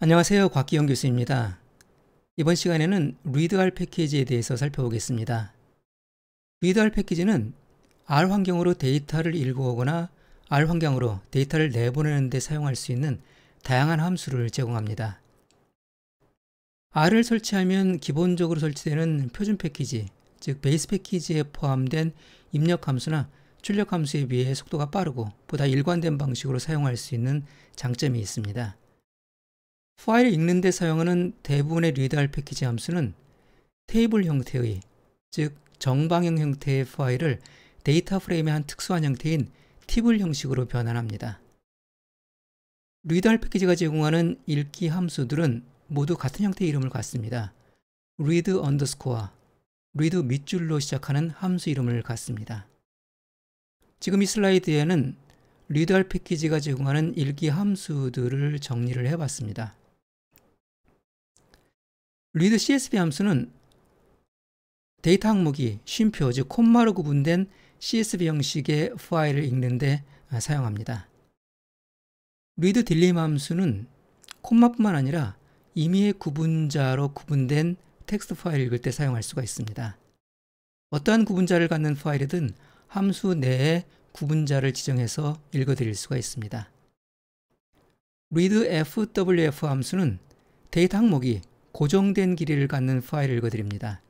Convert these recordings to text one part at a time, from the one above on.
안녕하세요. 곽기영 교수입니다. 이번 시간에는 r e a d r 패키지에 대해서 살펴보겠습니다. r e a d r 패키지는 R 환경으로 데이터를 읽어오거나 R 환경으로 데이터를 내보내는 데 사용할 수 있는 다양한 함수를 제공합니다. R을 설치하면 기본적으로 설치되는 표준 패키지, 즉 베이스 패키지에 포함된 입력 함수나 출력 함수에 비해 속도가 빠르고 보다 일관된 방식으로 사용할 수 있는 장점이 있습니다. 파일 읽는 데 사용하는 대부분의 리드알 패키지 함수는 테이블 형태의, 즉 정방형 형태의 파일을 데이터 프레임의 한 특수한 형태인 티블 형식으로 변환합니다. 리드알 패키지가 제공하는 읽기 함수들은 모두 같은 형태의 이름을 갖습니다. read underscore, read 밑줄로 시작하는 함수 이름을 갖습니다. 지금 이 슬라이드에는 리드알 패키지가 제공하는 읽기 함수들을 정리를 해봤습니다. 리드 CSV 함수는 데이터 항목이 쉼표, 즉 콤마로 구분된 CSV 형식의 파일을 읽는데 아, 사용합니다. 리드 딜림 함수는 콤마뿐만 아니라 임의의 구분자로 구분된 텍스트 파일을 읽을 때 사용할 수가 있습니다. 어떠한 구분자를 갖는 파일이든 함수 내에 구분자를 지정해서 읽어드릴 수가 있습니다. readfwf 함수는 데이터 항목이 고정된 길이를 갖는 파일을 읽어드립니다.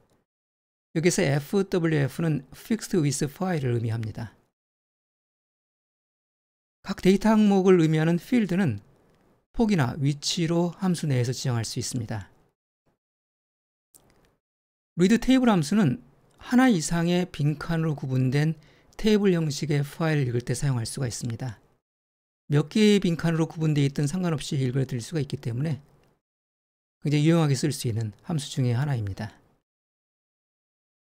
여기서 FWF는 Fixed With File을 의미합니다. 각 데이터 항목을 의미하는 필드는 폭이나 위치로 함수 내에서 지정할 수 있습니다. ReadTable 함수는 하나 이상의 빈칸으로 구분된 테이블 형식의 파일을 읽을 때 사용할 수가 있습니다. 몇 개의 빈칸으로 구분되어 있든 상관없이 읽어드릴 수가 있기 때문에 굉장히 유용하게 쓸 수 있는 함수 중의 하나입니다.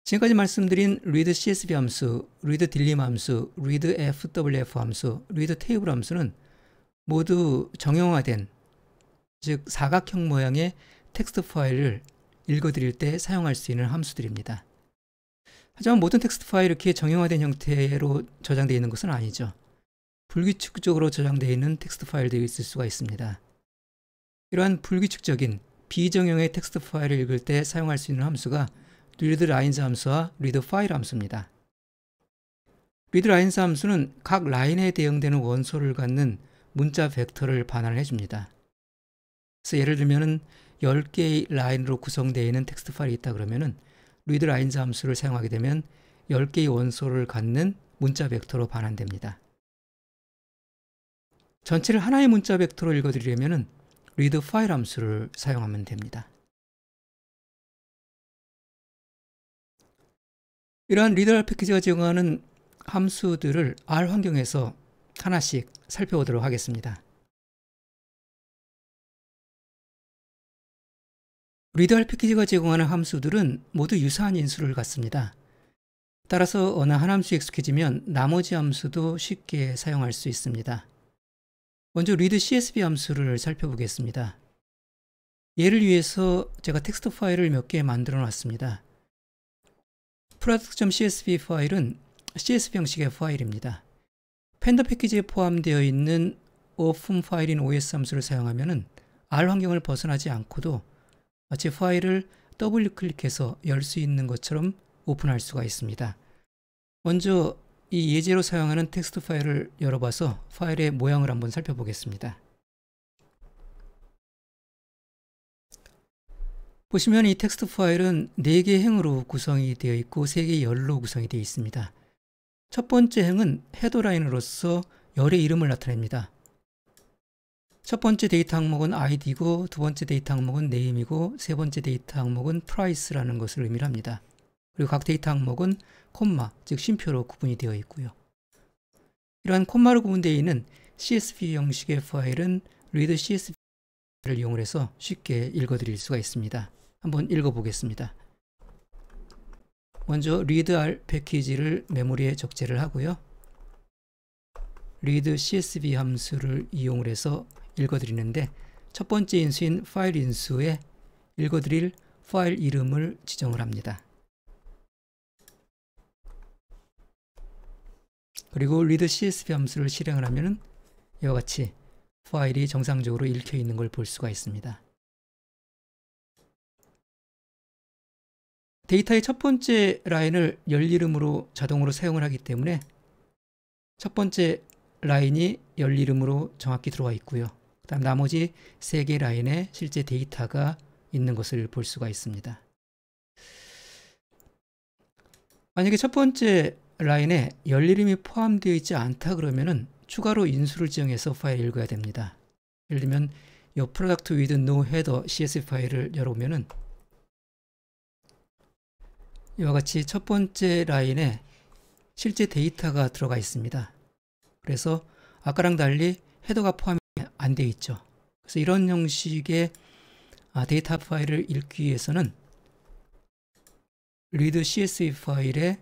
지금까지 말씀드린 read csv 함수, read d e l i m 함수, read fwf 함수, read table 함수는 모두 정형화된 즉 사각형 모양의 텍스트 파일을 읽어드릴 때 사용할 수 있는 함수들입니다. 하지만 모든 텍스트 파일이 이렇게 정형화된 형태로 저장되어 있는 것은 아니죠. 불규칙적으로 저장되어 있는 텍스트 파일도 있을 수가 있습니다. 이러한 불규칙적인 비정형의 텍스트 파일을 읽을 때 사용할 수 있는 함수가 readLines 함수와 readFile 함수입니다. readLines 함수는 각 라인에 대응되는 원소를 갖는 문자 벡터를 반환해 줍니다. 그래서 예를 들면 10개의 라인으로 구성되어 있는 텍스트 파일이 있다 그러면 readLines 함수를 사용하게 되면 10개의 원소를 갖는 문자 벡터로 반환됩니다. 전체를 하나의 문자 벡터로 읽어드리려면 read file 함수를 사용하면 됩니다. 이러한 리더럴 패키지가 제공하는 함수들을 R 환경에서 하나씩 살펴보도록 하겠습니다. 리더럴 패키지가 제공하는 함수들은 모두 유사한 인수를 갖습니다. 따라서 어느 한 함수 익숙해지면 나머지 함수도 쉽게 사용할 수 있습니다. 먼저 read csv 함수를 살펴보겠습니다. 예를 위해서 제가 텍스트 파일을 몇 개 만들어 놨습니다. product.csv 파일은 csv 형식의 파일입니다. 팬더 패키지에 포함되어 있는 어품 파일인 os 함수를 사용하면 R 환경을 벗어나지 않고도 마치 파일을 더블 클릭해서 열 수 있는 것처럼 오픈할 수가 있습니다. 먼저 이 예제로 사용하는 텍스트 파일을 열어봐서 파일의 모양을 한번 살펴보겠습니다. 보시면 이 텍스트 파일은 4개 행으로 구성이 되어 있고 3개 열로 구성이 되어 있습니다. 첫 번째 행은 헤더 라인으로서 열의 이름을 나타냅니다. 첫 번째 데이터 항목은 id고 두 번째 데이터 항목은 name이고 세 번째 데이터 항목은 price라는 것을 의미합니다. 그리고 각 데이터 항목은 콤마, 즉 쉼표로 구분이 되어 있고요. 이러한 콤마로 구분되어 있는 CSV 형식의 파일은 read CSV를 이용해서 쉽게 읽어드릴 수가 있습니다. 한번 읽어보겠습니다. 먼저 readr 패키지를 메모리에 적재를 하고요. read csv 함수를 이용해서 읽어드리는데 첫 번째 인수인 파일 인수에 읽어드릴 파일 이름을 지정을 합니다. 그리고 read CSV 수를 실행을 하면 이와 같이 파일이 정상적으로 읽혀 있는 걸 볼 수가 있습니다. 데이터의 첫 번째 라인을 열 이름으로 자동으로 사용을 하기 때문에 첫 번째 라인이 열 이름으로 정확히 들어와 있고요. 그다음 나머지 세 개 라인에 실제 데이터가 있는 것을 볼 수가 있습니다. 만약에 첫 번째 라인에 열 이름이 포함되어 있지 않다 그러면은 추가로 인수를 지정해서 파일을 읽어야 됩니다. 예를 들면 요 product with no header csv 파일을 열어보면은 이와 같이 첫 번째 라인에 실제 데이터가 들어가 있습니다. 그래서 아까랑 달리 헤더가 포함이 안 되어 있죠. 그래서 이런 형식의 아, 데이터 파일을 읽기 위해서는 read csv 파일에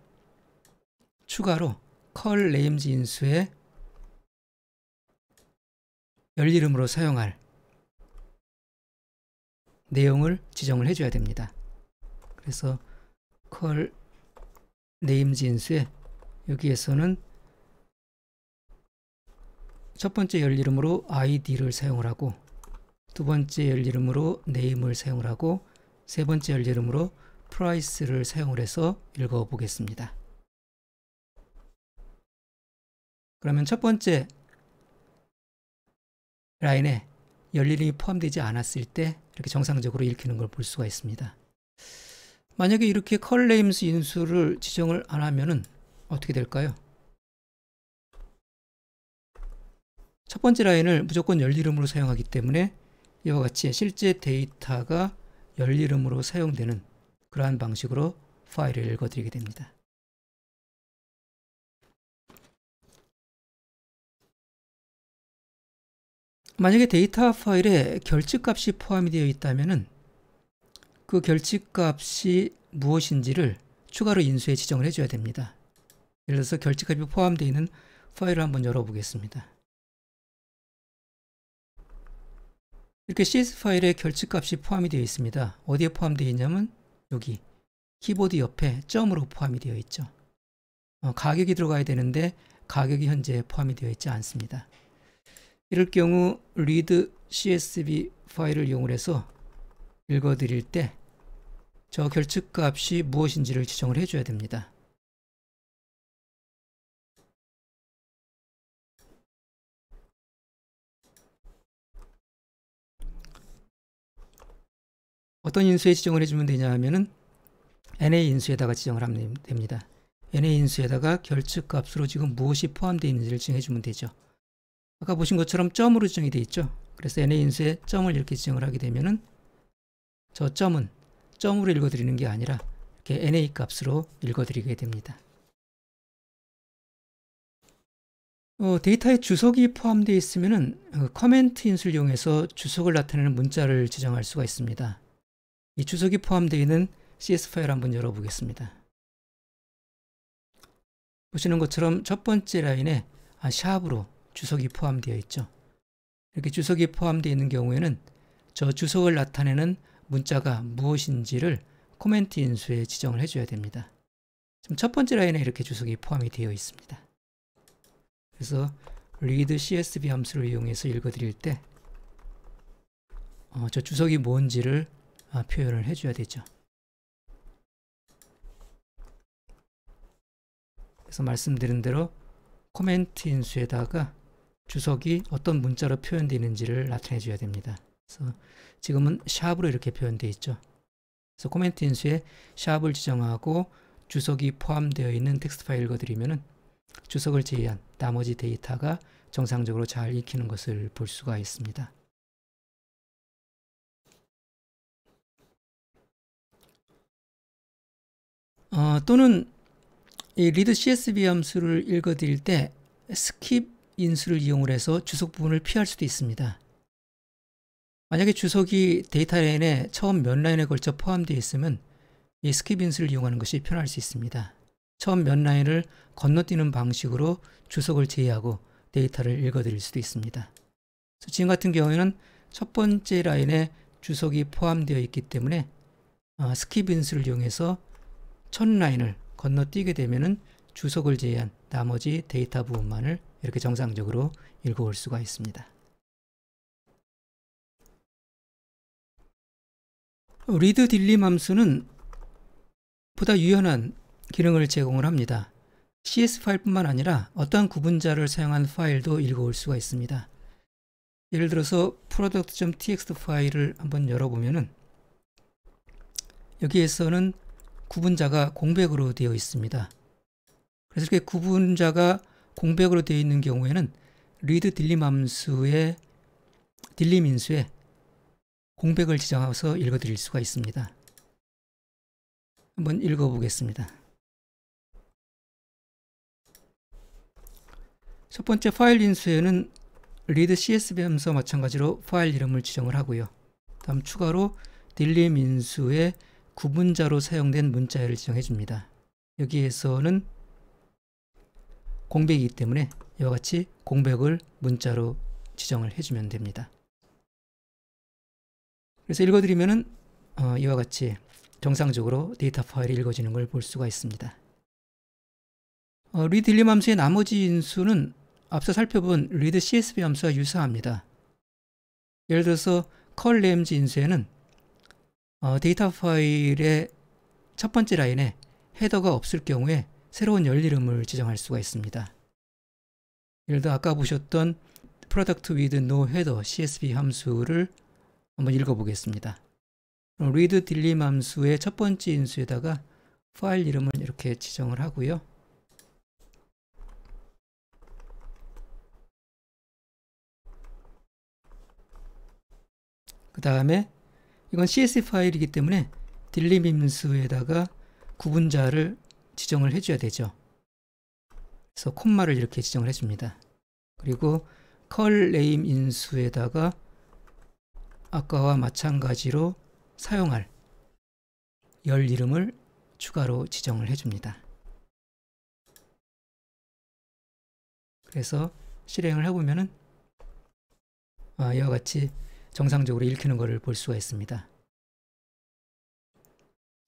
추가로 컬 레임즈 인수의 열 이름으로 사용할 내용을 지정을 해줘야 됩니다. 그래서 컬 네임즈 인수에 여기에서는 첫 번째 열 이름으로 id를 사용을 하고 두 번째 열 이름으로 name을 사용을 하고 세 번째 열 이름으로 price를 사용을 해서 읽어보겠습니다. 그러면 첫 번째 라인에 열일이 포함되지 않았을 때 이렇게 정상적으로 읽히는 걸 볼 수가 있습니다. 만약에 이렇게 컬레임스 인수를 지정을 안 하면은 어떻게 될까요? 첫 번째 라인을 무조건 열 이름으로 사용하기 때문에 이와 같이 실제 데이터가 열 이름으로 사용되는 그러한 방식으로 파일을 읽어드리게 됩니다. 만약에 데이터 파일에 결집값이 포함이 되어 있다면 그 결집값이 무엇인지를 추가로 인수에 지정을 해줘야 됩니다. 예를 들어서 결집값이 포함되어 있는 파일을 한번 열어보겠습니다. 이렇게 CS 파일에 결집값이 포함이 되어 있습니다. 어디에 포함되어 있냐면 여기 키보드 옆에 점으로 포함이 되어 있죠. 어, 가격이 들어가야 되는데 가격이 현재 포함이 되어 있지 않습니다. 이럴 경우 read csv 파일을 이용해서 읽어드릴 때 저 결측 값이 무엇인지를 지정을 해줘야 됩니다. 어떤 인수에 지정을 해주면 되냐 하면은 NA 인수에다가 지정을 하면 됩니다. NA 인수에다가 결측 값으로 지금 무엇이 포함되어 있는지를 지정해주면 되죠. 아까 보신 것처럼 점으로 지정이 되어 있죠. 그래서 n의 인수에 점을 이렇게 지정을 하게 되면은 저 점은 점으로 읽어드리는 게 아니라 이렇게 NA 값으로 읽어드리게 됩니다. 어, 데이터에 주석이 포함되어 있으면 어, 커멘트 인수를 이용해서 주석을 나타내는 문자를 지정할 수가 있습니다. 이 주석이 포함되어 있는 CS 파일 한번 열어보겠습니다. 보시는 것처럼 첫 번째 라인에 아, 샵으로 주석이 포함되어 있죠. 이렇게 주석이 포함되어 있는 경우에는 저 주석을 나타내는 문자가 무엇인지를 코멘트 인수에 지정을 해줘야 됩니다. 지금 첫 번째 라인에 이렇게 주석이 포함이 되어 있습니다. 그래서 read csv 함수를 이용해서 읽어드릴 때, 어, 저 주석이 뭔지를 아, 표현을 해줘야 되죠. 그래서 말씀드린 대로 코멘트 인수에다가 주석이 어떤 문자로 표현되는지를 나타내 줘야 됩니다. 그래서 지금은 샵으로 이렇게 표현되어 있죠. 그래서 코멘트 인수에 샵을 지정하고 주석이 포함되어 있는 텍스트 파일 읽어드리면 주석을 제외한 나머지 데이터가 정상적으로 잘 익히는 것을 볼 수가 있습니다. 어, 또는 이 리드 CSV 함수를 읽어드릴 때 스킵 인수를 이용을 해서 주석 부분을 피할 수도 있습니다. 만약에 주석이 데이터 라인에 처음 몇 라인에 걸쳐 포함되어 있으면 이 스킵 인수를 이용하는 것이 편할 수 있습니다. 처음 몇 라인을 건너뛰는 방식으로 주석을 제외하고 데이터를 읽어드릴 수도 있습니다. 지금 같은 경우에는 첫 번째 라인에 주석이 포함되어 있기 때문에 아, 스킵 인수를 이용해서 첫 라인을 건너뛰게 되면 주석을 제외한 나머지 데이터 부분만을 이렇게 정상적으로 읽어올 수가 있습니다. 리드 딜림 함수는 보다 유연한 기능을 제공을 합니다. CS 파일뿐만 아니라 어떠한 구분자를 사용한 파일도 읽어올 수가 있습니다. 예를 들어서 product.txt 파일을 한번 열어보면은 여기에서는 구분자가 공백으로 되어 있습니다. 그래서 이렇게 구분자가 공백으로 되어 있는 경우에는 리드 딜리맘수의 딜리민수의 공백을 지정하여서 읽어드릴 수가 있습니다. 한번 읽어보겠습니다. 첫 번째 파일 인수에는 리드 CSV함수와 마찬가지로 파일 이름을 지정을 하고요. 다음 추가로 딜림 인수의 구분자로 사용된 문자열을 지정해 줍니다. 여기에서는 공백이기 때문에 이와 같이 공백을 문자로 지정을 해주면 됩니다. 그래서 읽어드리면은 어, 이와 같이 정상적으로 데이터 파일이 읽어지는 걸 볼 수가 있습니다. 어, 리드 일림 함수의 나머지 인수는 앞서 살펴본 리드 CSV 함수와 유사합니다. 예를 들어서 컬 램지 인수에는 어, 데이터 파일의 첫 번째 라인에 헤더가 없을 경우에 새로운 열 이름을 지정할 수가 있습니다. 예를 들어 아까 보셨던 product with no header csv 함수를 한번 읽어보겠습니다. read d e l e t 함수의 첫 번째 인수에다가 파일 이름을 이렇게 지정을 하고요. 그 다음에 이건 CSV 파일이기 때문에 딜림 임수에다가 구분자를 지정을 해줘야 되죠. 그래서 콤마를 이렇게 지정을 해줍니다. 그리고 컬 네임 인수에다가 아까와 마찬가지로 사용할 열 이름을 추가로 지정을 해줍니다. 그래서 실행을 해보면은 아, 이와 같이 정상적으로 읽히는 것을 볼 수가 있습니다.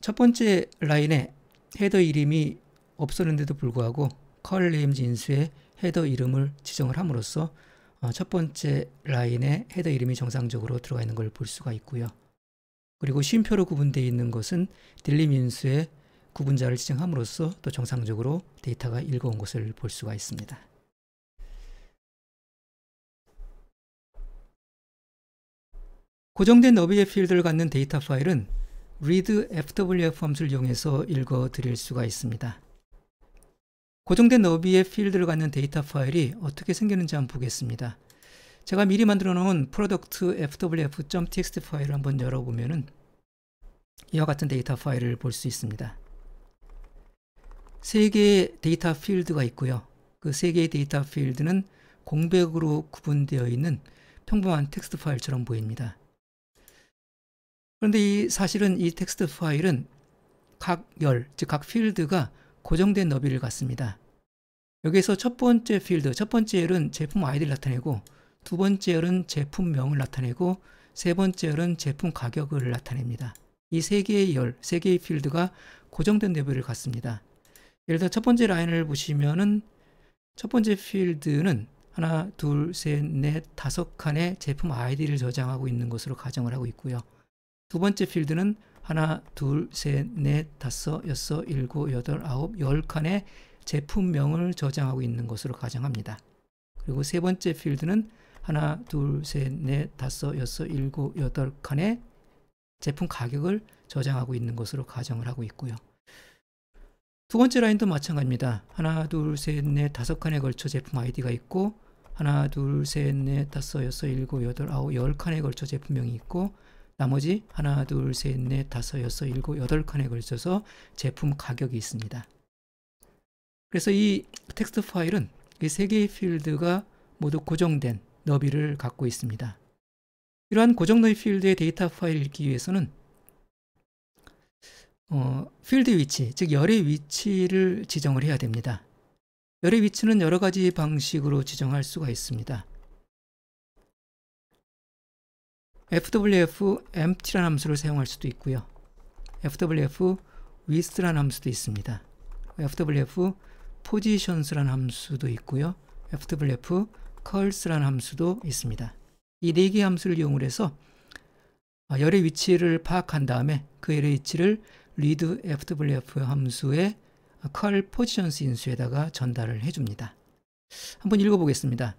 첫 번째 라인에 헤더 이름이 없었는데도 불구하고 컬 네임 진수의 헤더 이름을 지정을 함으로써 어, 첫 번째 라인에 헤더 이름이 정상적으로 들어가 있는 걸 볼 수가 있고요. 그리고 쉼표로 구분되어 있는 것은 딜림 인수의 구분자를 지정함으로써 또 정상적으로 데이터가 읽어온 것을 볼 수가 있습니다. 고정된 어비의 필드를 갖는 데이터 파일은 read FWF 함수를 이용해서 읽어 드릴 수가 있습니다. 고정된 너비의 필드를 갖는 데이터 파일이 어떻게 생기는지 한번 보겠습니다. 제가 미리 만들어 놓은 product fwf.txt 파일을 한번 열어보면 이와 같은 데이터 파일을 볼 수 있습니다. 세 개의 데이터 필드가 있고요. 그 세 개의 데이터 필드는 공백으로 구분되어 있는 평범한 텍스트 파일처럼 보입니다. 그런데 이 사실은 이 텍스트 파일은 각 열, 즉 각 필드가 고정된 너비를 갖습니다. 여기에서 첫 번째 필드, 첫 번째 열은 제품 아이디를 나타내고 두 번째 열은 제품명을 나타내고 세 번째 열은 제품 가격을 나타냅니다. 이 세 개의 열, 세 개의 필드가 고정된 너비를 갖습니다. 예를 들어 첫 번째 라인을 보시면은 첫 번째 필드는 하나, 둘, 셋, 넷, 다섯 칸의 제품 아이디를 저장하고 있는 것으로 가정을 하고 있고요. 두 번째 필드는 하나, 둘, 셋, 넷, 다섯, 여섯, 일곱, 여덟, 아홉, 열 칸의 제품명을 저장하고 있는 것으로 가정합니다. 그리고 세 번째 필드는 하나, 둘, 셋, 넷, 다섯, 여섯, 일곱, 여덟 칸의 제품 가격을 저장하고 있는 것으로 가정을 하고 있고요. 두 번째 라인도 마찬가지입니다. 하나, 둘, 셋, 넷, 다섯 칸에 걸쳐 제품 아이디가 있고 하나, 둘, 셋, 넷, 다섯, 여섯, 일곱, 여덟, 아홉, 열 칸에 걸쳐 제품명이 있고 나머지 하나, 둘, 셋, 넷, 다섯, 여섯, 일곱, 여덟 칸에 걸쳐서 제품 가격이 있습니다. 그래서 이 텍스트 파일은 이 세 개의 필드가 모두 고정된 너비를 갖고 있습니다. 이러한 고정 너비 필드의 데이터 파일을 읽기 위해서는 어, 필드 위치, 즉 열의 위치를 지정을 해야 됩니다. 열의 위치는 여러 가지 방식으로 지정할 수가 있습니다. fwf empty라는 함수를 사용할 수도 있고요. fwf with라는 함수도 있습니다. fwf positions라는 함수도 있고요. fwf curls라는 함수도 있습니다. 이 네 개의 함수를 이용을 해서 아, 열의 위치를 파악한 다음에 그 열의 위치를 read fwf 함수의 curl positions 인수에다가 전달을 해줍니다. 한번 읽어보겠습니다.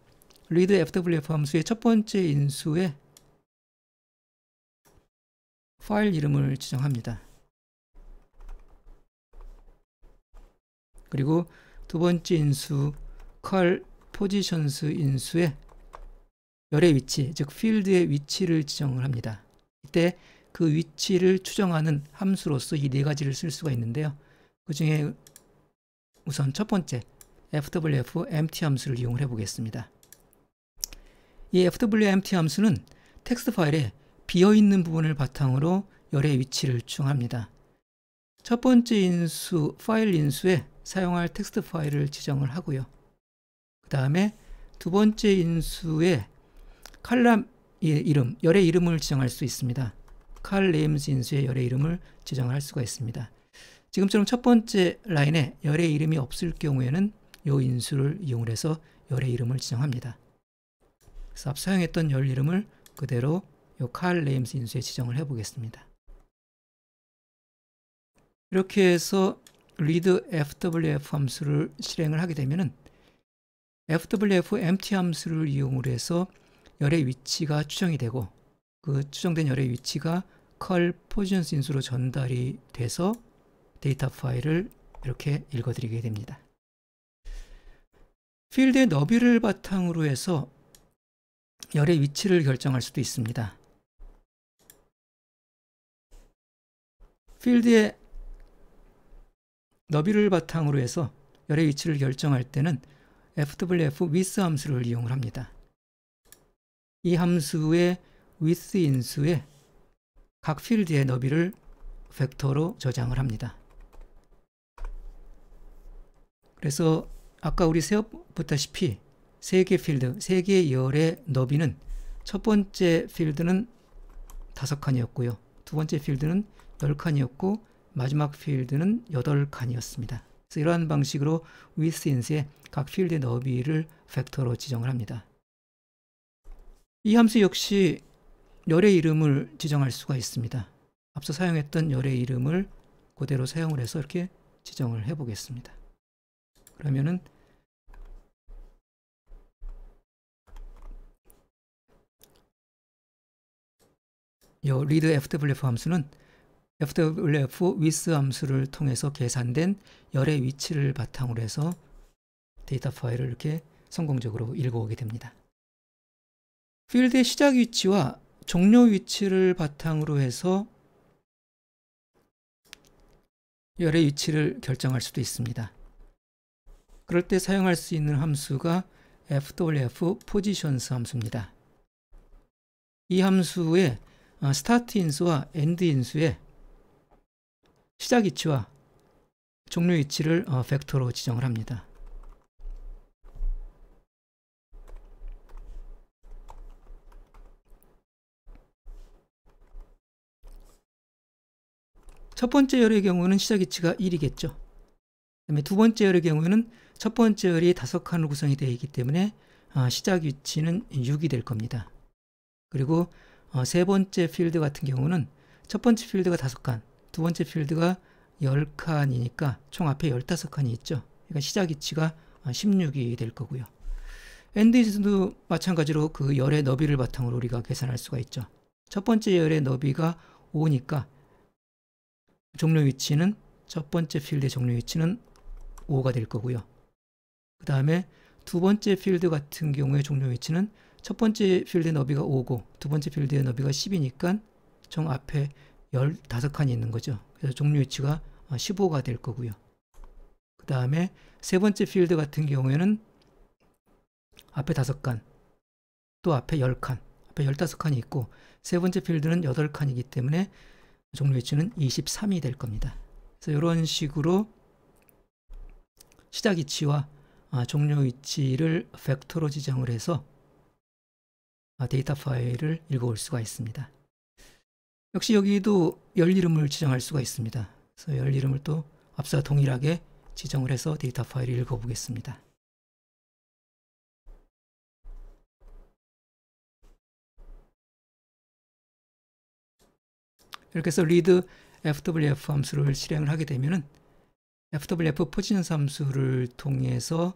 read fwf 함수의 첫 번째 인수에 파일 이름을 지정합니다. 그리고 두 번째 인수 컬 포지션스 인수의 열의 위치, 즉 필드의 위치를 지정을 합니다. 이때 그 위치를 추정하는 함수로서 이 네 가지를 쓸 수가 있는데요. 그 중에 우선 첫 번째 fwf empty 함수를 이용을 해 보겠습니다. 이 fwf empty 함수는 텍스트 파일에 비어있는 부분을 바탕으로 열의 위치를 추정합니다. 첫 번째 인수, 파일 인수에 사용할 텍스트 파일을 지정을 하고요. 그 다음에 두 번째 인수에 칼럼의 예, 이름, 열의 이름을 지정할 수 있습니다. 칼네임스 인수의 열의 이름을 지정할 수가 있습니다. 지금처럼 첫 번째 라인에 열의 이름이 없을 경우에는 이 인수를 이용 해서 열의 이름을 지정합니다. 그래서 앞 사용했던 열 이름을 그대로 요칼 레임스 인수에 지정을 해보겠습니다. 이렇게 해서 read fwf 함수를 실행을 하게 되면 fwf empty 함수를 이용을 해서 열의 위치가 추정이 되고 그 추정된 열의 위치가 컬 포지션 인수로 전달이 돼서 데이터 파일을 이렇게 읽어드리게 됩니다. 필드의 너비를 바탕으로 해서 열의 위치를 결정할 수도 있습니다. 필드의 너비를 바탕으로 해서 열의 위치를 결정할 때는 FWF with 함수를 이용을 합니다. 이 함수의 with 인수에 각 필드의 너비를 벡터로 저장을 합니다. 그래서 아까 우리 세어보다시피 3개 필드, 3개의 열의 너비는 첫 번째 필드는 5칸이었고요. 두 번째 필드는 1 0칸이었고 마지막 필드는 8칸이었습니다. 그래서 이러한 방식으로 위스인스의 각 필드의 너비를 벡터로 지정을 합니다. 이 함수 역시 열의 이름을 지정할 수가 있습니다. 앞서 사용했던 열의 이름을 그대로 사용을 해서 이렇게 지정을 해 보겠습니다. 그러면은 이 리드 FWF 함수는 FWF 위스 함수를 통해서 계산된 열의 위치를 바탕으로 해서 데이터 파일을 이렇게 성공적으로 읽어오게 됩니다. 필드의 시작 위치와 종료 위치를 바탕으로 해서 열의 위치를 결정할 수도 있습니다. 그럴 때 사용할 수 있는 함수가 FWF 포지션스 함수입니다. 이 함수의 스타트 인수와 엔드 인수의 시작 위치와 종료 위치를 어, 벡터로 지정을 합니다. 첫 번째 열의 경우는 시작 위치가 1이겠죠. 그다음에 두 번째 열의 경우에는 첫 번째 열이 다섯 칸으로 구성이 되어 있기 때문에 어, 시작 위치는 6이 될 겁니다. 그리고 어, 세 번째 필드 같은 경우는 첫 번째 필드가 다섯 칸, 두 번째 필드가 10칸이니까 총 앞에 15칸이 있죠. 그러니까 시작 위치가 16이 될 거고요. 엔드에서도 마찬가지로 그 열의 너비를 바탕으로 우리가 계산할 수가 있죠. 첫 번째 열의 너비가 5니까 종료 위치는 첫 번째 필드의 종료 위치는 5가 될 거고요. 그 다음에 두 번째 필드 같은 경우의 종료 위치는 첫 번째 필드의 너비가 5고 두 번째 필드의 너비가 10이니까 총 앞에 1 5 칸이 있는 거죠. 그래서 종료 위치가 15가 어, 될 거고요. 그 다음에 세 번째 필드 같은 경우에는 앞에 5 칸, 또 앞에 1 0 칸, 앞에 1 5 칸이 있고 세 번째 필드는 8 칸이기 때문에 종료 위치는 23이 될 겁니다. 그래서 이런 식으로 시작 위치와 아, 종료 위치를 벡터로 지정을 해서 아, 데이터 파일을 읽어올 수가 있습니다. 역시 여기도 열 이름을 지정할 수가 있습니다. 그래서 열 이름을 또 앞서 동일하게 지정을 해서 데이터 파일을 읽어보겠습니다. 이렇게 해서 read fwf 함수를 실행을 하게 되면은 fwf 포지션 함수를 통해서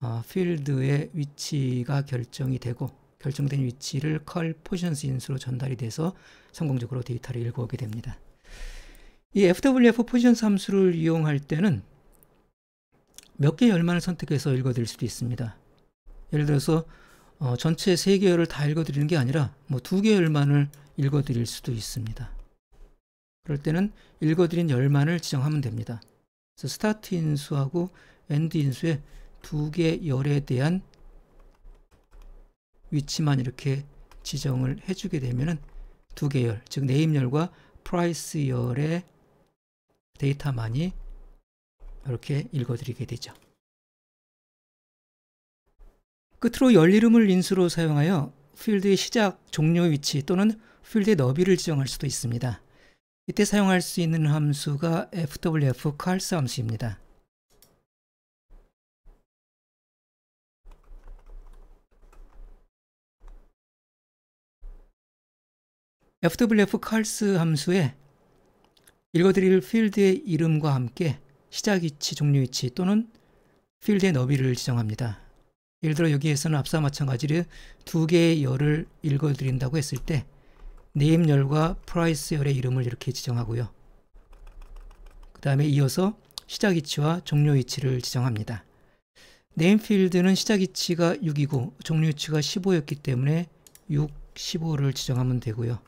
어, 필드의 위치가 결정이 되고 결정된 위치를 컬 포지션스 인수로 전달이 돼서 성공적으로 데이터를 읽어오게 됩니다. 이 FWF 포지션스 함수를 이용할 때는 몇 개의 열만을 선택해서 읽어드릴 수도 있습니다. 예를 들어서 어, 전체 3개의 열을 다 읽어드리는 게 아니라 뭐 2개의 열만을 읽어드릴 수도 있습니다. 그럴 때는 읽어드린 열만을 지정하면 됩니다. 그래서 스타트 인수하고 엔드 인수의 2개 열에 대한 위치만 이렇게 지정을 해주게 되면은 두 계열, 즉 네임열과 프라이스열의 데이터만이 이렇게 읽어드리게 되죠. 끝으로 열 이름을 인수로 사용하여 필드의 시작, 종료 위치 또는 필드의 너비를 지정할 수도 있습니다. 이때 사용할 수 있는 함수가 fwf 칼스 함수입니다. FWF 칼스 함수에 읽어드릴 필드의 이름과 함께 시작 위치, 종료 위치 또는 필드의 너비를 지정합니다. 예를 들어 여기에서는 앞서 마찬가지로 두 개의 열을 읽어드린다고 했을 때 네임 열과 프라이스 열의 이름을 이렇게 지정하고요. 그 다음에 이어서 시작 위치와 종료 위치를 지정합니다. 네임 필드는 시작 위치가 6이고 종료 위치가 15였기 때문에 6, 15를 지정하면 되고요.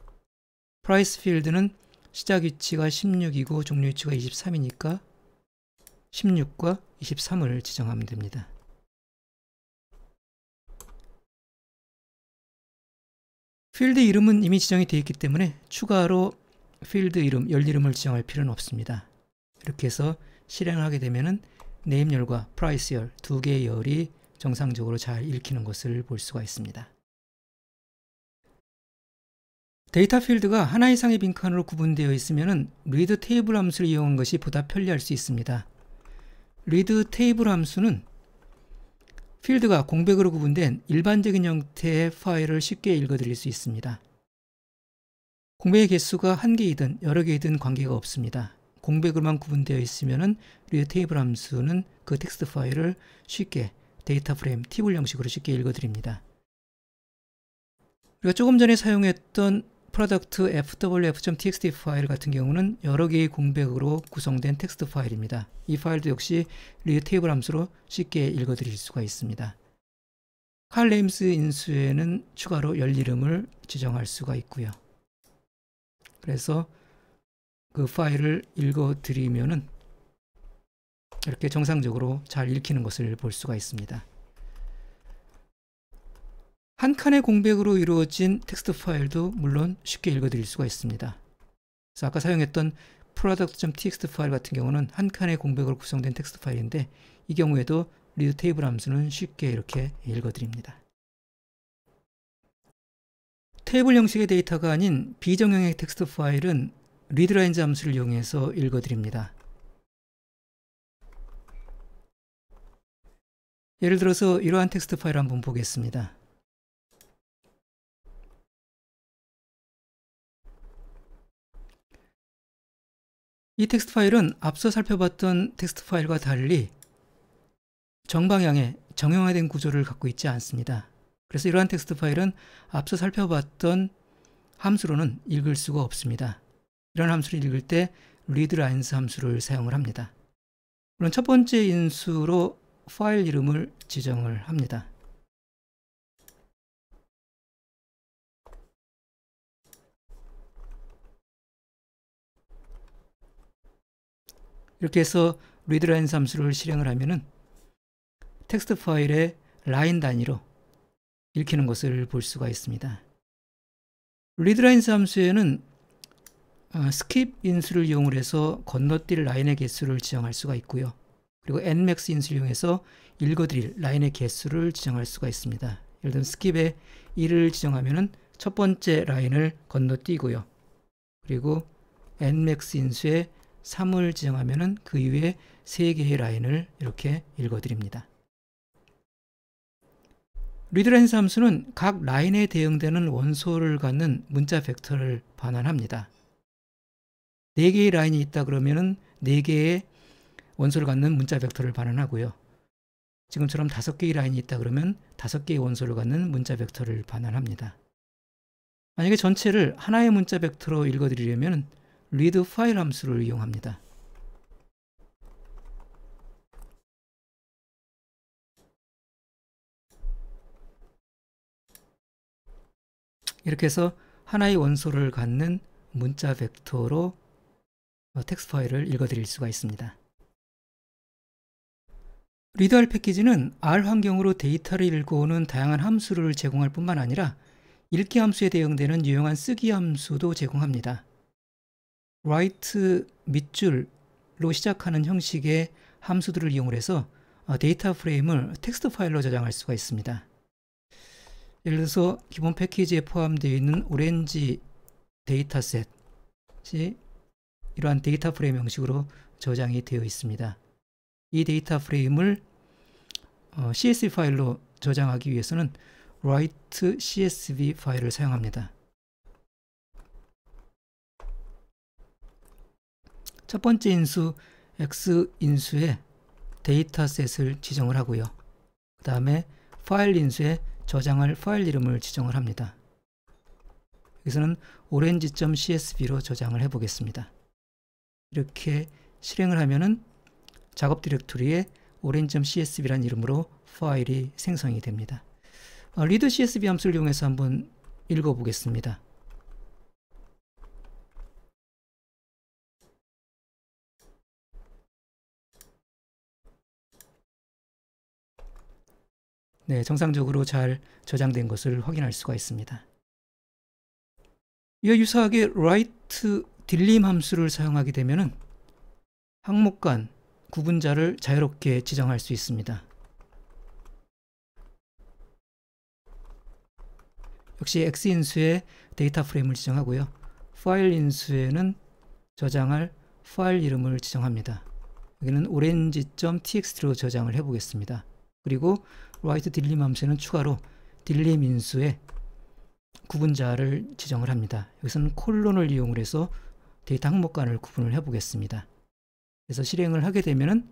프라이스 필드는 시작 위치가 16이고 종료 위치가 23이니까 16과 23을 지정하면 됩니다. 필드 이름은 이미 지정이 되어 있기 때문에 추가로 필드 이름, 열 이름을 지정할 필요는 없습니다. 이렇게 해서 실행하게 되면 네임열과 프라이스열 두 개의 열이 정상적으로 잘 읽히는 것을 볼 수가 있습니다. 데이터 필드가 하나 이상의 빈칸으로 구분되어 있으면 리드 테이블 함수를 이용한 것이 보다 편리할 수 있습니다. 리드 테이블 함수는 필드가 공백으로 구분된 일반적인 형태의 파일을 쉽게 읽어드릴 수 있습니다. 공백의 개수가 한 개이든 여러 개이든 관계가 없습니다. 공백으로만 구분되어 있으면 리드 테이블 함수는 그 텍스트 파일을 쉽게 데이터 프레임, 티을 형식으로 쉽게 읽어드립니다. 우리가 조금 전에 사용했던 product fwf.txt 파일 같은 경우는 여러 개의 공백으로 구성된 텍스트 파일입니다. 이 파일도 역시 read 테이블 함수로 쉽게 읽어드릴 수가 있습니다. 칼레임스 인수에는 추가로 열 이름을 지정할 수가 있고요. 그래서 그 파일을 읽어드리면은 이렇게 정상적으로 잘 읽히는 것을 볼 수가 있습니다. 한 칸의 공백으로 이루어진 텍스트 파일도 물론 쉽게 읽어드릴 수가 있습니다. 그래서 아까 사용했던 product.txt 파일 같은 경우는 한 칸의 공백으로 구성된 텍스트 파일인데 이 경우에도 read table 함수는 쉽게 이렇게 읽어드립니다. 테이블 형식의 데이터가 아닌 비정형의 텍스트 파일은 readrange 함수를 이용해서 읽어드립니다. 예를 들어서 이러한 텍스트 파일 한번 보겠습니다. 이 텍스트 파일은 앞서 살펴봤던 텍스트 파일과 달리 정방향에 정형화된 구조를 갖고 있지 않습니다. 그래서 이러한 텍스트 파일은 앞서 살펴봤던 함수로는 읽을 수가 없습니다. 이런 함수를 읽을 때 readlines 함수를 사용을 합니다. 물론 첫 번째 인수로 파일 이름을 지정을 합니다. 이렇게 해서 리드라인 함수를 실행을 하면은 텍스트 파일의 라인 단위로 읽히는 것을 볼 수가 있습니다. 리드라인 함수에는 어, skip 인수를 이용을 해서 건너뛸 라인의 개수를 지정할 수가 있고요. 그리고 nmax 인수를 이용해서 읽어드릴 라인의 개수를 지정할 수가 있습니다. 예를 들면 s k i p 에 1을 지정하면 첫 번째 라인을 건너뛰고요. 그리고 nmax 인수에 3을 지정하면은 그 위에 3개의 라인을 이렇게 읽어드립니다. 리드라인 함수는 각 라인에 대응되는 원소를 갖는 문자 벡터를 반환합니다. 4개의 라인이 있다 그러면 4개의 원소를 갖는 문자 벡터를 반환하고요. 지금처럼 5개의 라인이 있다 그러면 5개의 원소를 갖는 문자 벡터를 반환합니다. 만약에 전체를 하나의 문자 벡터로 읽어드리려면 리드 파일 함수를 이용합니다. 이렇게 해서 하나의 원소를 갖는 문자 벡터로 텍스트 파일을 읽어드릴 수가 있습니다. 리드할 패키지는 R 환경으로 데이터를 읽어오는 다양한 함수를 제공할 뿐만 아니라 읽기 함수에 대응되는 유용한 쓰기 함수도 제공합니다. write 밑줄로 시작하는 형식의 함수들을 이용해서 어, 데이터 프레임을 텍스트 파일로 저장할 수가 있습니다. 예를 들어서 기본 패키지에 포함되어 있는 오렌지 데이터셋이 이러한 데이터 프레임 형식으로 저장이 되어 있습니다. 이 데이터 프레임을 어, CSV 파일로 저장하기 위해서는 write csv 파일을 사용합니다. 첫 번째 인수 X 인수에 데이터셋을 지정을 하고요. 그 다음에 파일 인수에 저장할 파일 이름을 지정을 합니다. 여기서는 orange.csv로 저장을 해보겠습니다. 이렇게 실행을 하면은 작업 디렉토리에 orange.csv란 이름으로 파일이 생성이 됩니다. 어, 리드 csv 함수를 이용해서 한번 읽어보겠습니다. 네, 정상적으로 잘 저장된 것을 확인할 수가 있습니다. 이와 유사하게 write 딜림 함수를 사용하게 되면 항목 간 구분자를 자유롭게 지정할 수 있습니다. 역시 x인수에 데이터 프레임을 지정하고요. 파일 인수에는 저장할 파일 이름을 지정합니다. 여기는 o r a t x t 로 저장을 해보겠습니다. 그리고 라이트 딜리맘수에는 추가로 딜림 민수의 구분자를 지정을 합니다. 여기서는 콜론을 이용을 해서 데이터 항목 간을 구분을 해 보겠습니다. 그래서 실행을 하게 되면은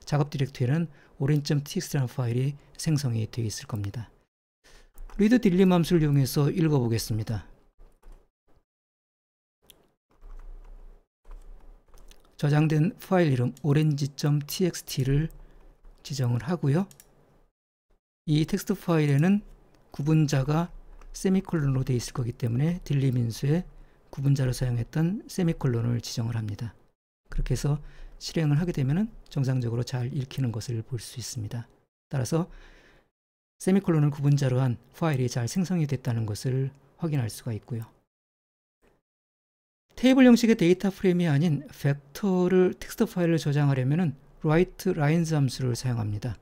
작업 디렉토리에는 o r a n g t 라는 파일이 생성이 되어 있을 겁니다. 리드 딜림 함수를 이용해서 읽어 보겠습니다. 저장된 파일 이름 o r a t x t 를 지정을 하고요. 이 텍스트 파일에는 구분자가 세미콜론으로 되어 있을 거기 때문에 딜리민수에 구분자로 사용했던 세미콜론을 지정을 합니다. 그렇게 해서 실행을 하게 되면 정상적으로 잘 읽히는 것을 볼 수 있습니다. 따라서 세미콜론을 구분자로 한 파일이 잘 생성이 됐다는 것을 확인할 수가 있고요. 테이블 형식의 데이터 프레임이 아닌 벡터를 텍스트 파일을 저장하려면 write lines 함수를 사용합니다.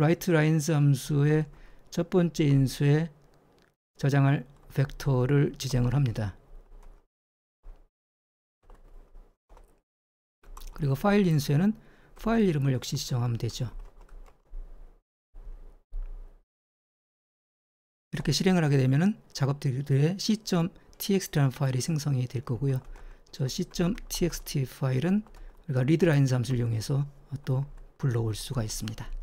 라이트 라인스 함수의 첫 번째 인수에 저장할 벡터를 지정을 합니다. 그리고 파일 인수에는 파일 이름을 역시 지정하면 되죠. 이렇게 실행을 하게 되면 작업들의 c.txt라는 파일이 생성이 될 거고요. 저 c.txt 파일은 우리가 리드라인 함수를 이용해서 또 불러올 수가 있습니다.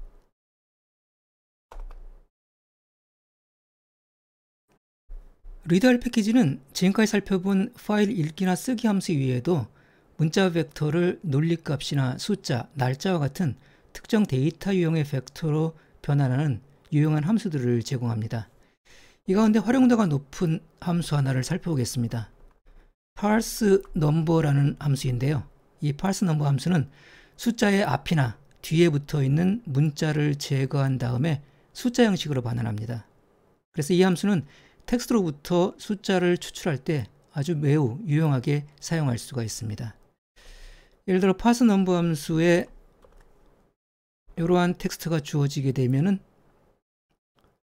리드할 패키지는 지금까지 살펴본 파일 읽기나 쓰기 함수 이외에도 문자 벡터를 논리값이나 숫자, 날짜와 같은 특정 데이터 유형의 벡터로 변환하는 유용한 함수들을 제공합니다. 이 가운데 활용도가 높은 함수 하나를 살펴보겠습니다. parse number라는 함수인데요. 이 parse number 함수는 숫자의 앞이나 뒤에 붙어 있는 문자를 제거한 다음에 숫자 형식으로 반환합니다. 그래서 이 함수는 텍스트로부터 숫자를 추출할 때 아주 매우 유용하게 사용할 수가 있습니다. 예를 들어 파스 넘버 함수에 이러한 텍스트가 주어지게 되면은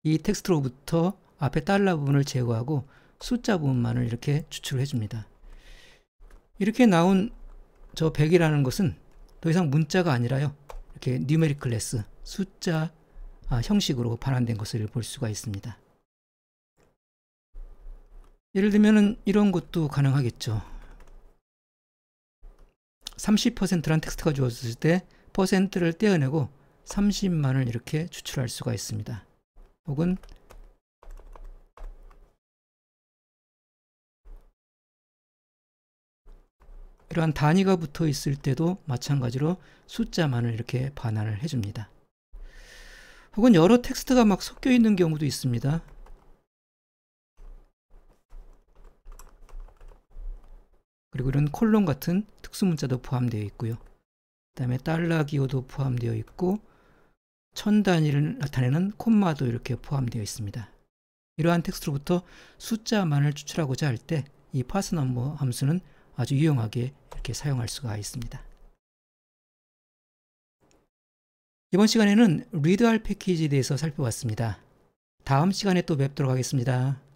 이 텍스트로부터 앞에 달러 부분을 제거하고 숫자 부분만을 이렇게 추출 해줍니다. 이렇게 나온 저 100이라는 것은 더 이상 문자가 아니라요. 이렇게 뉴메리클 레스 숫자 아, 형식으로 반환된 것을 볼 수가 있습니다. 예를 들면은 이런 것도 가능하겠죠. 30%란 텍스트가 주어졌을 때 퍼센트를 떼어내고 30만을 이렇게 추출할 수가 있습니다. 혹은 이러한 단위가 붙어 있을 때도 마찬가지로 숫자만을 이렇게 반환을 해줍니다. 혹은 여러 텍스트가 막 섞여 있는 경우도 있습니다. 그리고 이런 콜론 같은 특수문자도 포함되어 있고요. 그 다음에 달러 기호도 포함되어 있고 천 단위를 나타내는 콤마도 이렇게 포함되어 있습니다. 이러한 텍스트로부터 숫자만을 추출하고자 할 때 이 파스 넘버 함수는 아주 유용하게 이렇게 사용할 수가 있습니다. 이번 시간에는 리드할 패키지에 대해서 살펴봤습니다. 다음 시간에 또 뵙도록 하겠습니다.